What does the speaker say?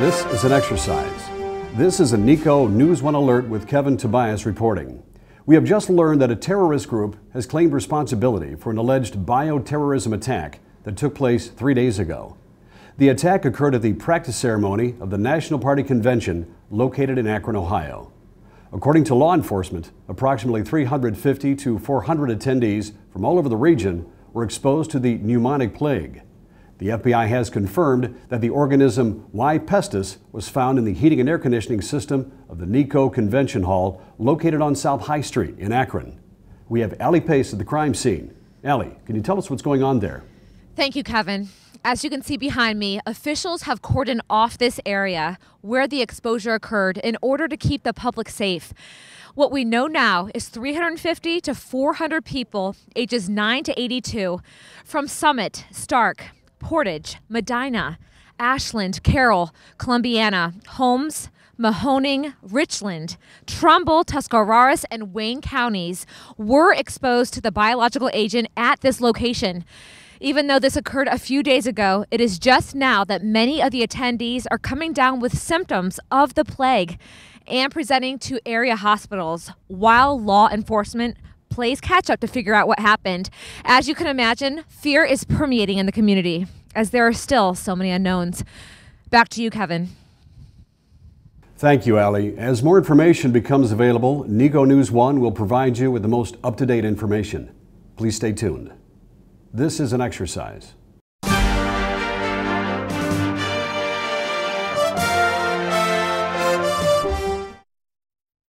This is an exercise. This is a NICO News One alert with Kevin Tobias reporting. We have just learned that a terrorist group has claimed responsibility for an alleged bioterrorism attack that took place three days ago. The attack occurred at the practice ceremony of the National Party Convention located in Akron, Ohio. According to law enforcement, approximately 350 to 400 attendees from all over the region were exposed to the pneumonic plague. The FBI has confirmed that the organism Y. pestis was found in the heating and air conditioning system of the NECO Convention Hall located on South High Street in Akron. We have Allie Pace at the crime scene. Allie, can you tell us what's going on there? Thank you, Kevin. As you can see behind me, officials have cordoned off this area where the exposure occurred in order to keep the public safe. What we know now is 350 to 400 people ages 9 to 82 from Summit, Stark, Portage, Medina, Ashland, Carroll, Columbiana, Holmes, Mahoning, Richland, Trumbull, Tuscarawas, and Wayne counties were exposed to the biological agent at this location. Even though this occurred a few days ago, it is just now that many of the attendees are coming down with symptoms of the plague and presenting to area hospitals while law enforcement plays catch up to figure out what happened. As you can imagine, fear is permeating in the community as there are still so many unknowns. Back to you, Kevin. Thank you, Allie. As more information becomes available, NECO News 1 will provide you with the most up to date information. Please stay tuned. This is an exercise.